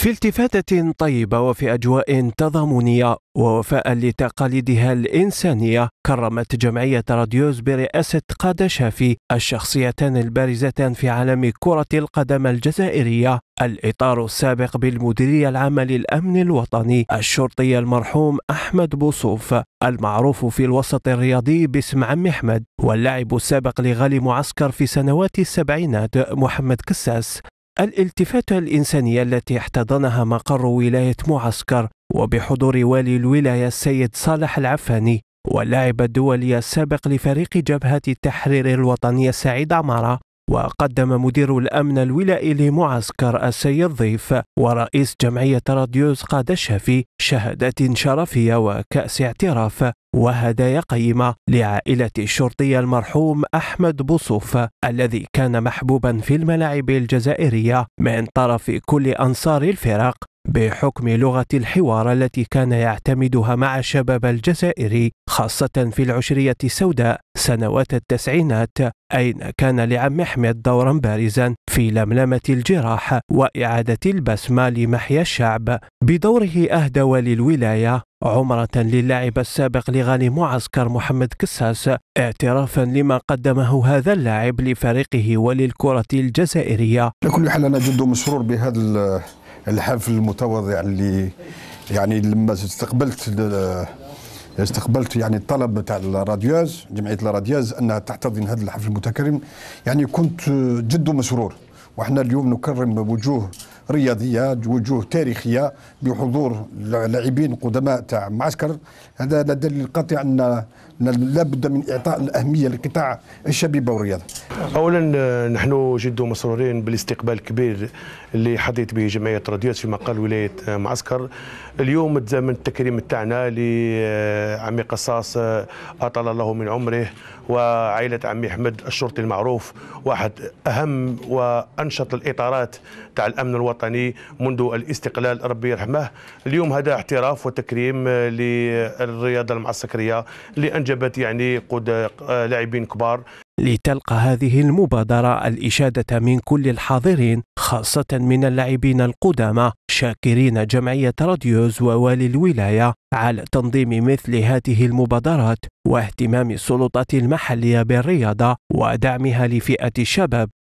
في التفاتة طيبة وفي أجواء تضامنية ووفاء لتقاليدها الإنسانية كرمت جمعية راديوز برئاسة قادة شافي الشخصيتان البارزتان في عالم كرة القدم الجزائرية الإطار السابق بالمديرية العامة للأمن الوطني الشرطي المرحوم أحمد بوصوف المعروف في الوسط الرياضي باسم عم أحمد واللاعب السابق لغالي معسكر في سنوات السبعينات محمد كساس الالتفاتة الإنسانية التي احتضنها مقر ولاية معسكر وبحضور والي الولاية السيد صالح العفاني واللاعب الدولي السابق لفريق جبهة التحرير الوطني سعيد عمارة وقدم مدير الأمن الولائي لمعسكر السيد ضيف ورئيس جمعية راديوز قاد الشافي شهادات شرفية وكأس اعتراف وهدايا قيمة لعائلة الشرطي المرحوم أحمد بوصوف الذي كان محبوبا في الملاعب الجزائرية من طرف كل أنصار الفرق بحكم لغة الحوار التي كان يعتمدها مع الشباب الجزائري خاصة في العشرية السوداء سنوات التسعينات أين كان لعم أحمد دورا بارزا في لملمة الجراح وإعادة البسمة لمحيا الشعب بدوره أهدى للولاية عمرة للاعب السابق لغالي معسكر محمد كساس اعترافا لما قدمه هذا اللاعب لفريقه وللكرة الجزائرية على كل حال أنا جد مسرور بهذا الحفل المتواضع اللي يعني لما استقبلت استقبلت يعني الطلب تاع الراديوز جمعيه الراديوز انها تحتضن هذا الحفل المتكرم يعني كنت جد مسرور وحنا اليوم نكرم وجوه رياضيه وجوه تاريخيه بحضور لاعبين قدماء تاع معسكر هذا دليل قاطع ان لابد من اعطاء الاهميه لقطاع الشبيبه والرياضه. اولا نحن جد مسرورين بالاستقبال الكبير اللي حظيت به جمعيه راديوس في مقال ولايه معسكر. اليوم تزامن التكريم تاعنا لعمي قصاص اطال الله من عمره وعائله عمي احمد الشرطي المعروف واحد اهم و انشط الاطارات تاع الامن الوطني منذ الاستقلال ربي يرحمه اليوم هذا اعتراف وتكريم للرياضه المعسكريه اللي انجبت يعني قد لاعبين كبار لتلقى هذه المبادرة الإشادة من كل الحاضرين خاصة من اللاعبين القدامى شاكرين جمعية راديوز ووالي الولاية على تنظيم مثل هذه المبادرات واهتمام السلطات المحلية بالرياضة ودعمها لفئة الشباب